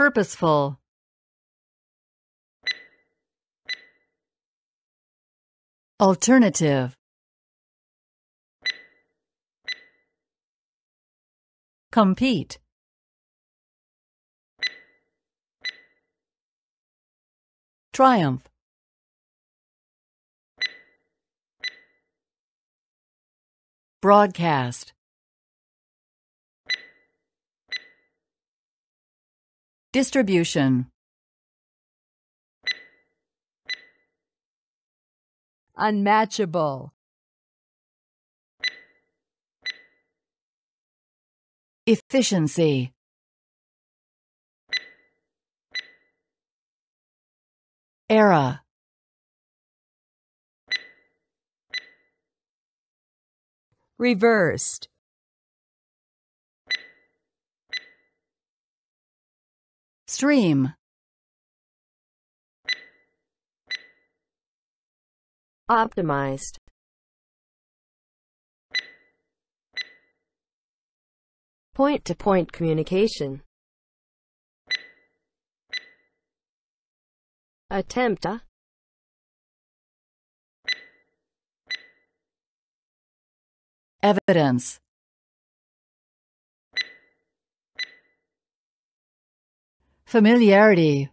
Purposeful Alternative Compete Triumph Broadcast Distribution Unmatchable Efficiency Era Reversed Stream. Optimized. Point-to-point -point communication. Attempt a. Evidence Familiarity.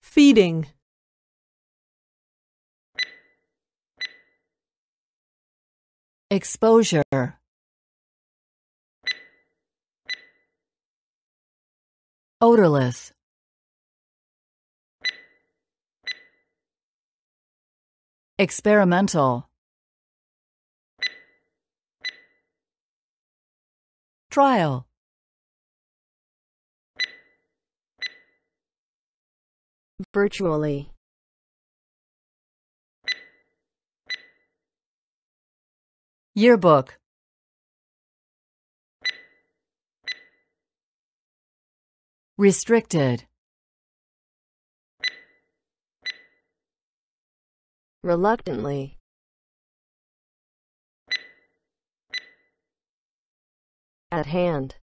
Feeding. Exposure. Odorless. Experimental. trial. Virtually. Yearbook. Restricted. Reluctantly. at hand.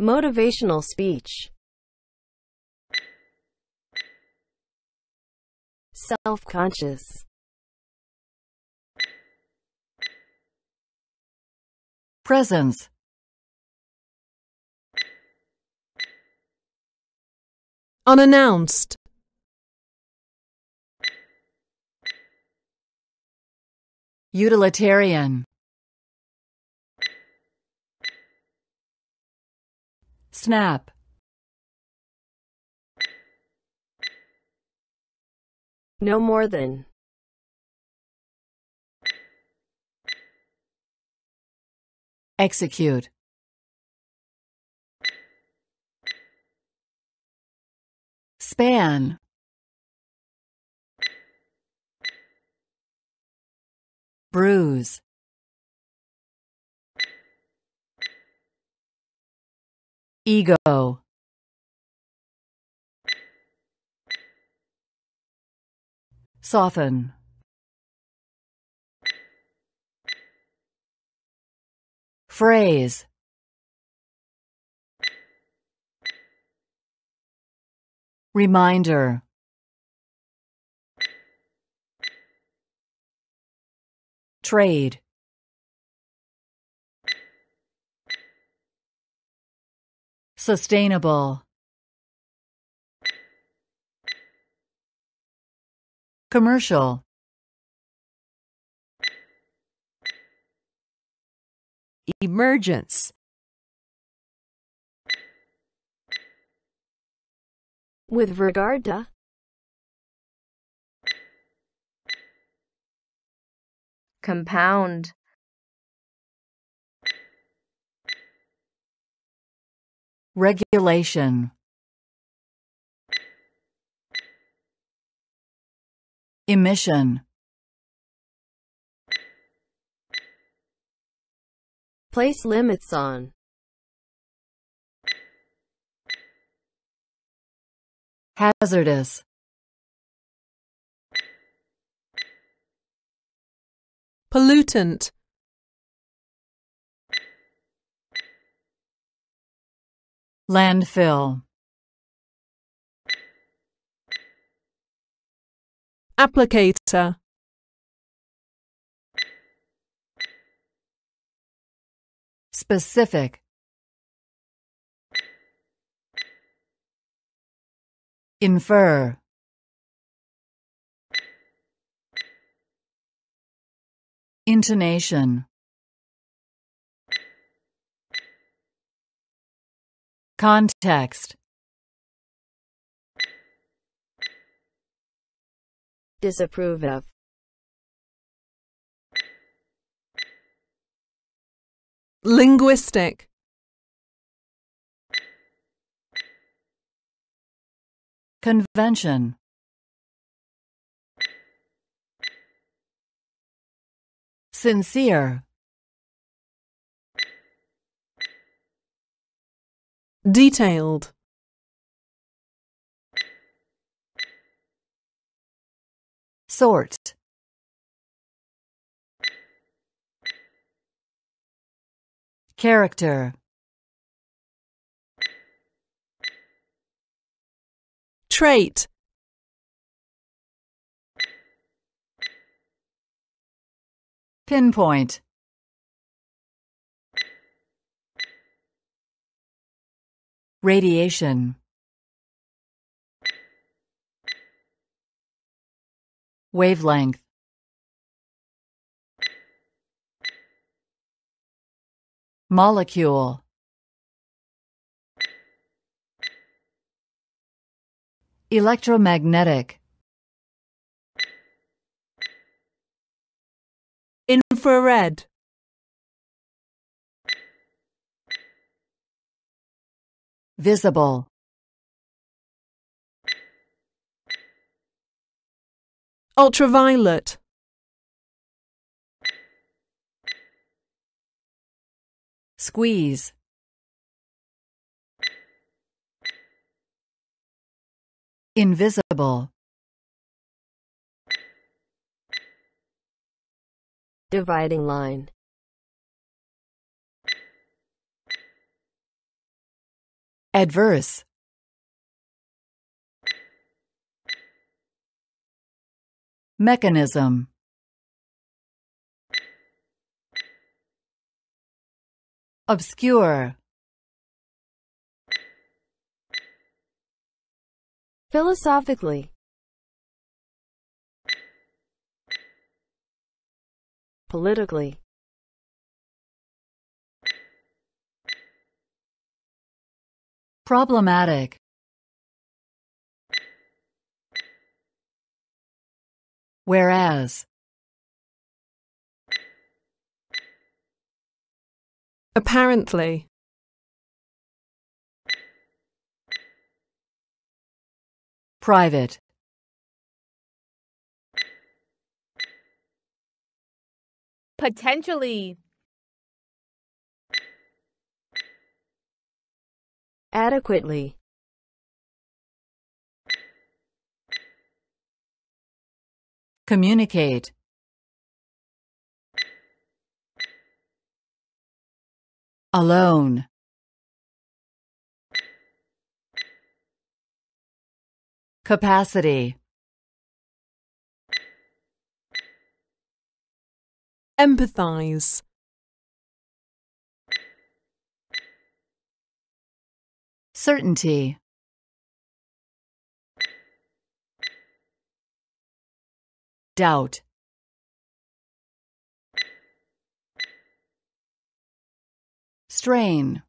Motivational speech Self-conscious Presence Unannounced Utilitarian Snap No more than Execute Span bruise ego soften phrase reminder Trade Sustainable Commercial Emergence With regard to Compound Regulation Emission Place limits on Hazardous pollutant landfill applicator specific infer Intonation Context Disapprove of Linguistic Convention Sincere. Detailed. Sort. Character. Trait. Pinpoint Radiation Wavelength Molecule Electromagnetic infrared visible ultraviolet squeeze invisible dividing line adverse mechanism obscure philosophically politically problematic whereas apparently private Potentially. Adequately. Communicate. Alone. Capacity. Empathize. Certainty. Doubt. Strain.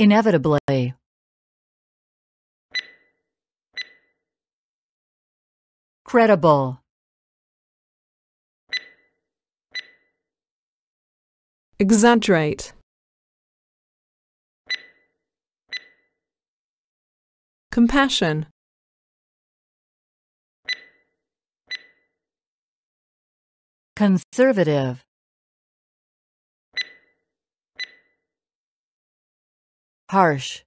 Inevitably. credible exaggerate compassion conservative harsh